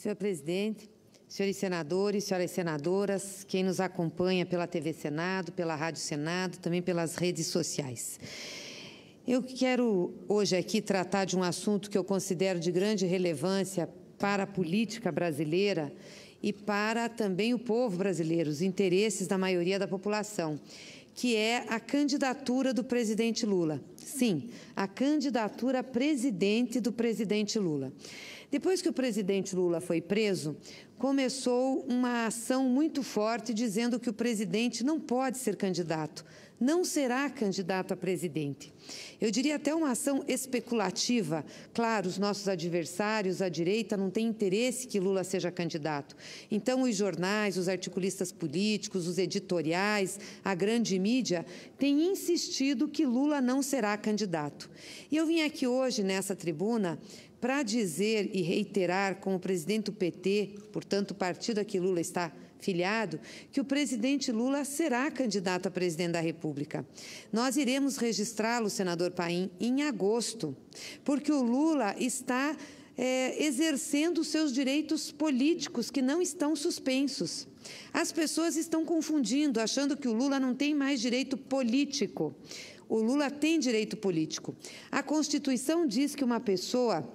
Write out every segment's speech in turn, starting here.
Senhor presidente, senhores senadores, senhoras senadoras, quem nos acompanha pela TV Senado, pela Rádio Senado, também pelas redes sociais. Eu quero hoje aqui tratar de um assunto que eu considero de grande relevância para a política brasileira e para também o povo brasileiro, os interesses da maioria da população, que é a candidatura do presidente Lula. Sim, a candidatura a presidente do presidente Lula. Depois que o presidente Lula foi preso, começou uma ação muito forte dizendo que o presidente não pode ser candidato, não será candidato a presidente. Eu diria até uma ação especulativa. Claro, os nossos adversários, a direita, não tem interesse que Lula seja candidato. Então, os jornais, os articulistas políticos, os editoriais, a grande mídia têm insistido que Lula não será candidato. E eu vim aqui hoje nessa tribuna para dizer e reiterar com o presidente do PT, portanto, o partido a que Lula está filiado, que o presidente Lula será candidato a presidente da República. Nós iremos registrá-lo, senador Paim, em agosto, porque o Lula está é, exercendo seus direitos políticos que não estão suspensos. As pessoas estão confundindo, achando que o Lula não tem mais direito político. O Lula tem direito político. A Constituição diz que uma pessoa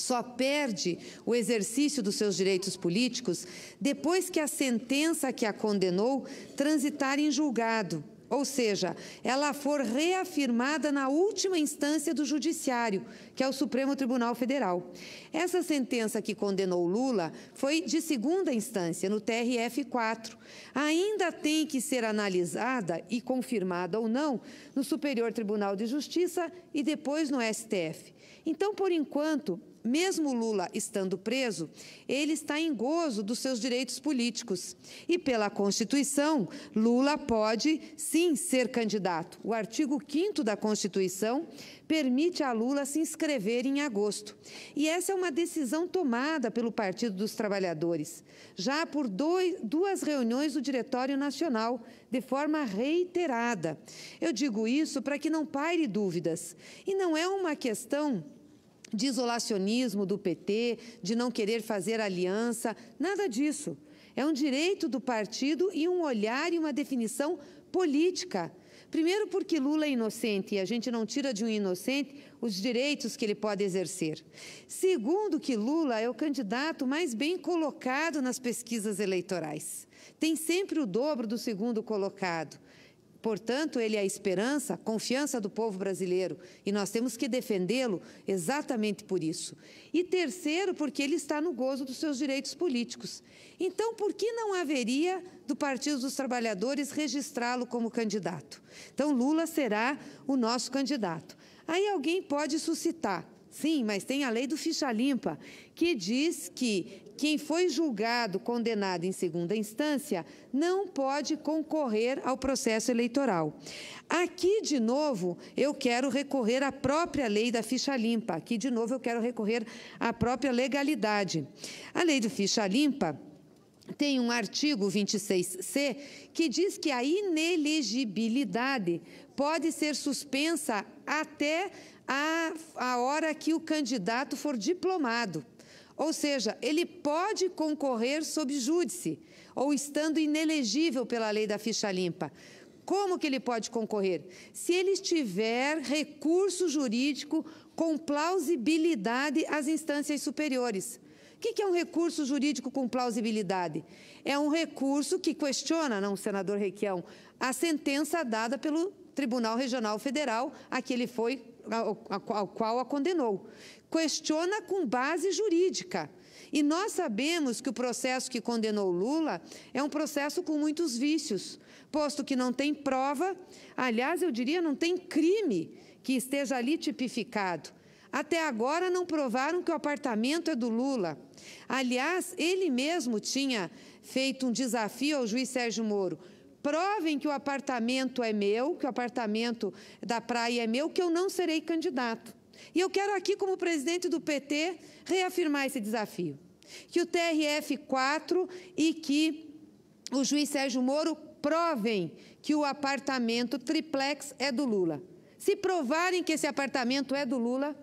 só perde o exercício dos seus direitos políticos depois que a sentença que a condenou transitar em julgado, ou seja, ela for reafirmada na última instância do Judiciário, que é o Supremo Tribunal Federal. Essa sentença que condenou Lula foi de segunda instância, no TRF-4. Ainda tem que ser analisada e confirmada ou não no Superior Tribunal de Justiça e depois no STF. Então, por enquanto, mesmo Lula estando preso, ele está em gozo dos seus direitos políticos. E pela Constituição, Lula pode sim ser candidato. O artigo 5 da Constituição permite a Lula se inscrever em agosto. E essa é uma decisão tomada pelo Partido dos Trabalhadores, já por dois, duas reuniões do Diretório Nacional, de forma reiterada. Eu digo isso para que não paire dúvidas. E não é uma questão de isolacionismo do PT, de não querer fazer aliança, nada disso. É um direito do partido e um olhar e uma definição política. Primeiro, porque Lula é inocente e a gente não tira de um inocente os direitos que ele pode exercer. Segundo, que Lula é o candidato mais bem colocado nas pesquisas eleitorais. Tem sempre o dobro do segundo colocado. Portanto, ele é a esperança, a confiança do povo brasileiro e nós temos que defendê-lo exatamente por isso. E terceiro, porque ele está no gozo dos seus direitos políticos. Então, por que não haveria do Partido dos Trabalhadores registrá-lo como candidato? Então, Lula será o nosso candidato. Aí alguém pode suscitar Sim, mas tem a lei do ficha limpa, que diz que quem foi julgado, condenado em segunda instância, não pode concorrer ao processo eleitoral. Aqui, de novo, eu quero recorrer à própria lei da ficha limpa. Aqui, de novo, eu quero recorrer à própria legalidade. A lei do ficha limpa tem um artigo 26C que diz que a inelegibilidade pode ser suspensa até a, a hora que o candidato for diplomado. Ou seja, ele pode concorrer sob júdice ou estando inelegível pela lei da ficha limpa. Como que ele pode concorrer? Se ele tiver recurso jurídico com plausibilidade às instâncias superiores. O que é um recurso jurídico com plausibilidade? É um recurso que questiona, não, senador Requião, a sentença dada pelo Tribunal Regional Federal a que ele foi ao qual a condenou. Questiona com base jurídica. E nós sabemos que o processo que condenou Lula é um processo com muitos vícios, posto que não tem prova, aliás, eu diria, não tem crime que esteja ali tipificado. Até agora não provaram que o apartamento é do Lula. Aliás, ele mesmo tinha feito um desafio ao juiz Sérgio Moro provem que o apartamento é meu, que o apartamento da praia é meu, que eu não serei candidato. E eu quero aqui, como presidente do PT, reafirmar esse desafio. Que o TRF 4 e que o juiz Sérgio Moro provem que o apartamento triplex é do Lula. Se provarem que esse apartamento é do Lula,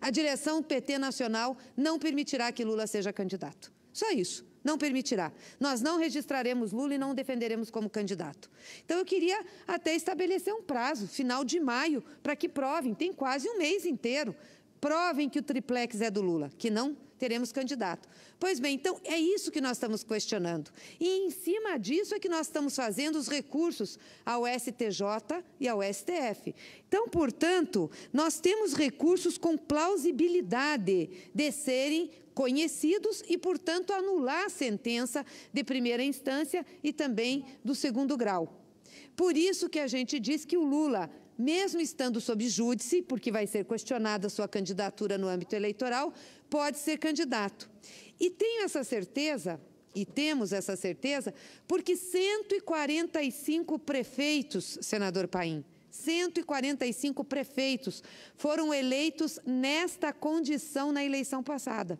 a direção PT Nacional não permitirá que Lula seja candidato. Só isso. Não permitirá. Nós não registraremos Lula e não o defenderemos como candidato. Então, eu queria até estabelecer um prazo, final de maio, para que provem, tem quase um mês inteiro, provem que o triplex é do Lula, que não teremos candidato. Pois bem, então é isso que nós estamos questionando. E em cima disso é que nós estamos fazendo os recursos ao STJ e ao STF. Então, portanto, nós temos recursos com plausibilidade de serem conhecidos e, portanto, anular a sentença de primeira instância e também do segundo grau. Por isso que a gente diz que o Lula, mesmo estando sob júdice, porque vai ser questionada sua candidatura no âmbito eleitoral, pode ser candidato. E tenho essa certeza, e temos essa certeza, porque 145 prefeitos, senador Paim, 145 prefeitos foram eleitos nesta condição na eleição passada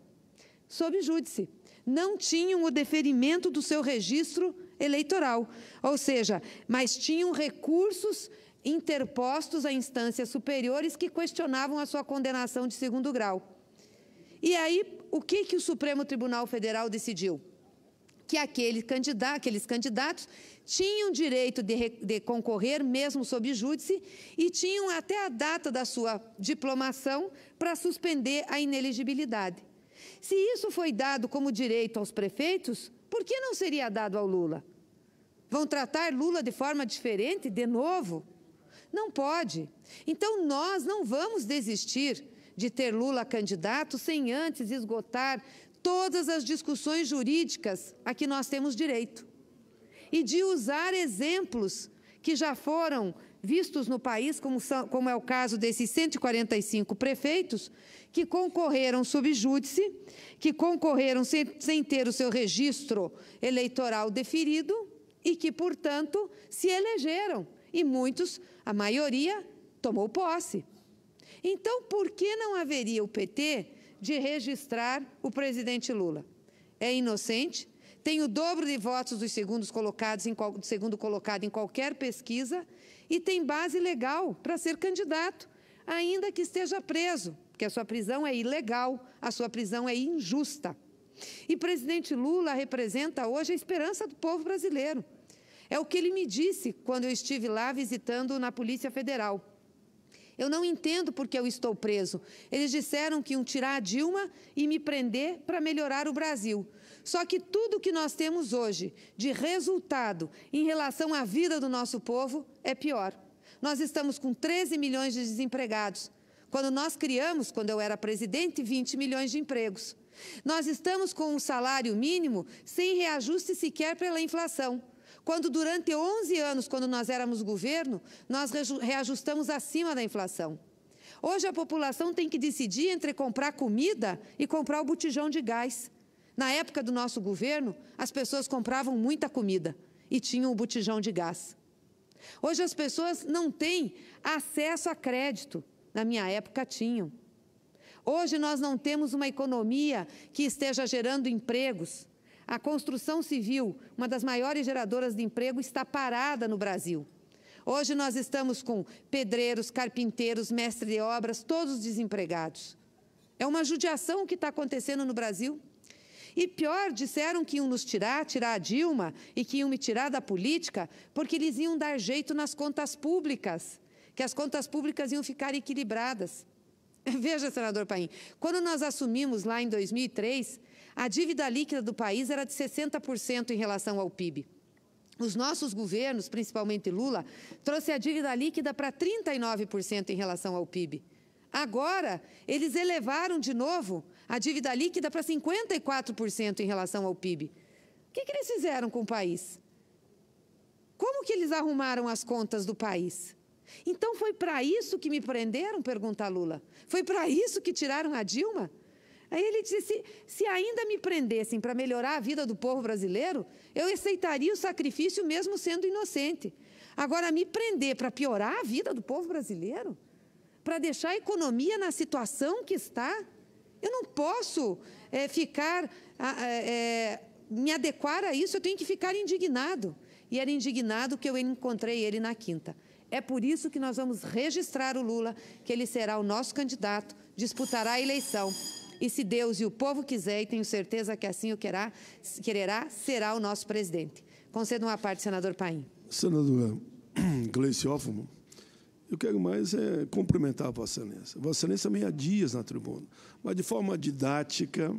sob júdice. Não tinham o deferimento do seu registro eleitoral, ou seja, mas tinham recursos interpostos a instâncias superiores que questionavam a sua condenação de segundo grau. E aí, o que, que o Supremo Tribunal Federal decidiu? Que aquele candidato, aqueles candidatos tinham direito de, de concorrer, mesmo sob júdice, e tinham até a data da sua diplomação para suspender a ineligibilidade. Se isso foi dado como direito aos prefeitos, por que não seria dado ao Lula? Vão tratar Lula de forma diferente de novo? Não pode. Então nós não vamos desistir de ter Lula candidato sem antes esgotar todas as discussões jurídicas a que nós temos direito. E de usar exemplos que já foram vistos no país, como, são, como é o caso desses 145 prefeitos, que concorreram sob júdice, que concorreram sem, sem ter o seu registro eleitoral deferido e que, portanto, se elegeram. E muitos, a maioria, tomou posse. Então, por que não haveria o PT de registrar o presidente Lula? É inocente, tem o dobro de votos dos segundos colocados em, segundo colocado em qualquer pesquisa e tem base legal para ser candidato, ainda que esteja preso, porque a sua prisão é ilegal, a sua prisão é injusta. E presidente Lula representa hoje a esperança do povo brasileiro. É o que ele me disse quando eu estive lá visitando na Polícia Federal. Eu não entendo porque eu estou preso. Eles disseram que iam tirar a Dilma e me prender para melhorar o Brasil. Só que tudo que nós temos hoje de resultado em relação à vida do nosso povo é pior. Nós estamos com 13 milhões de desempregados. Quando nós criamos, quando eu era presidente, 20 milhões de empregos. Nós estamos com um salário mínimo sem reajuste sequer pela inflação. Quando durante 11 anos, quando nós éramos governo, nós reajustamos acima da inflação. Hoje a população tem que decidir entre comprar comida e comprar o botijão de gás. Na época do nosso governo, as pessoas compravam muita comida e tinham o um botijão de gás. Hoje as pessoas não têm acesso a crédito. Na minha época tinham. Hoje nós não temos uma economia que esteja gerando empregos. A construção civil, uma das maiores geradoras de emprego, está parada no Brasil. Hoje nós estamos com pedreiros, carpinteiros, mestres de obras, todos desempregados. É uma judiação que está acontecendo no Brasil. E pior, disseram que iam nos tirar, tirar a Dilma e que iam me tirar da política, porque eles iam dar jeito nas contas públicas, que as contas públicas iam ficar equilibradas. Veja, senador Paim, quando nós assumimos lá em 2003, a dívida líquida do país era de 60% em relação ao PIB. Os nossos governos, principalmente Lula, trouxe a dívida líquida para 39% em relação ao PIB. Agora, eles elevaram de novo a dívida líquida para 54% em relação ao PIB. O que, que eles fizeram com o país? Como que eles arrumaram as contas do país? Então foi para isso que me prenderam? Pergunta Lula. Foi para isso que tiraram a Dilma? Aí ele disse: se, se ainda me prendessem para melhorar a vida do povo brasileiro, eu aceitaria o sacrifício mesmo sendo inocente. Agora, me prender para piorar a vida do povo brasileiro? Para deixar a economia na situação que está? Eu não posso é, ficar, é, me adequar a isso, eu tenho que ficar indignado. E era indignado que eu encontrei ele na quinta. É por isso que nós vamos registrar o Lula, que ele será o nosso candidato, disputará a eleição. E se Deus e o povo quiser, e tenho certeza que assim o querá, quererá, será o nosso presidente. Concedo uma parte, senador Paim. Senador Gleiciófono, eu quero mais é cumprimentar a Vossa Excelência. Vossa Excelência meia dias na tribuna, mas de forma didática,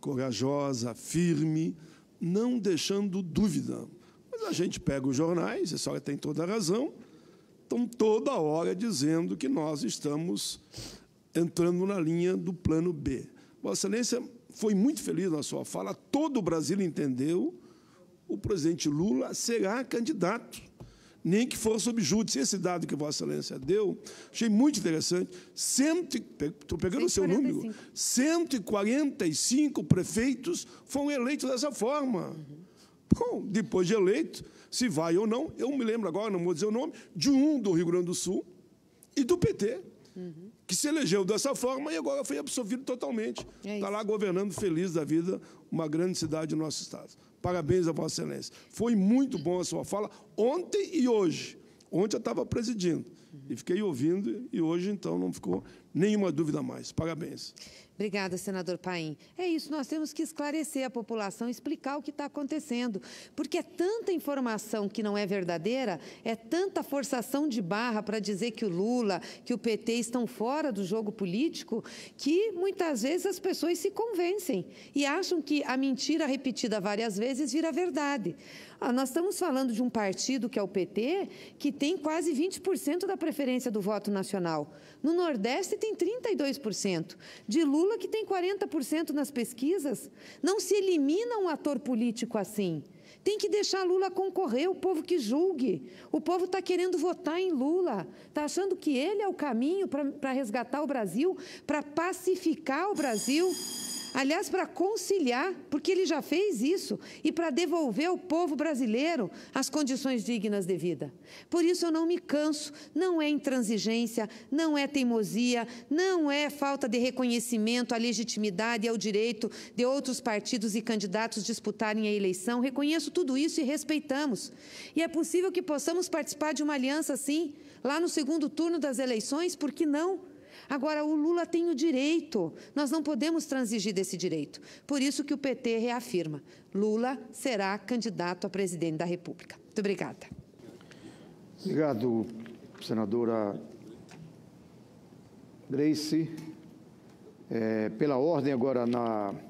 corajosa, firme, não deixando dúvida. Mas a gente pega os jornais, a senhora tem toda a razão, estão toda hora dizendo que nós estamos entrando na linha do plano B. Vossa Excelência foi muito feliz na sua fala, todo o Brasil entendeu. O presidente Lula será candidato nem que for sob júdice. Esse dado que Vossa Excelência deu, achei muito interessante. estou pegando o seu número. 145 prefeitos foram eleitos dessa forma. Bom, depois de eleito, se vai ou não, eu me lembro agora, não vou dizer o nome, de um do Rio Grande do Sul e do PT. Uhum que se elegeu dessa forma e agora foi absolvido totalmente. Está é tá lá governando feliz da vida uma grande cidade do nosso estado. Parabéns a Vossa Excelência. Foi muito bom a sua fala ontem e hoje. Ontem eu estava presidindo e fiquei ouvindo e hoje então não ficou nenhuma dúvida mais. Parabéns. Obrigada, senador Paim. É isso, nós temos que esclarecer a população, explicar o que está acontecendo, porque é tanta informação que não é verdadeira, é tanta forçação de barra para dizer que o Lula, que o PT estão fora do jogo político, que muitas vezes as pessoas se convencem e acham que a mentira repetida várias vezes vira verdade. Ah, nós estamos falando de um partido que é o PT, que tem quase 20% da preferência do voto nacional. No Nordeste tem tem 32%, de Lula, que tem 40% nas pesquisas. Não se elimina um ator político assim. Tem que deixar Lula concorrer, o povo que julgue. O povo está querendo votar em Lula, está achando que ele é o caminho para resgatar o Brasil, para pacificar o Brasil aliás, para conciliar, porque ele já fez isso, e para devolver ao povo brasileiro as condições dignas de vida. Por isso eu não me canso, não é intransigência, não é teimosia, não é falta de reconhecimento à legitimidade e ao direito de outros partidos e candidatos disputarem a eleição. Reconheço tudo isso e respeitamos. E é possível que possamos participar de uma aliança assim, lá no segundo turno das eleições, por que não? Agora, o Lula tem o direito, nós não podemos transigir desse direito. Por isso que o PT reafirma: Lula será candidato a presidente da República. Muito obrigada. Obrigado, senadora Grace. É, pela ordem, agora na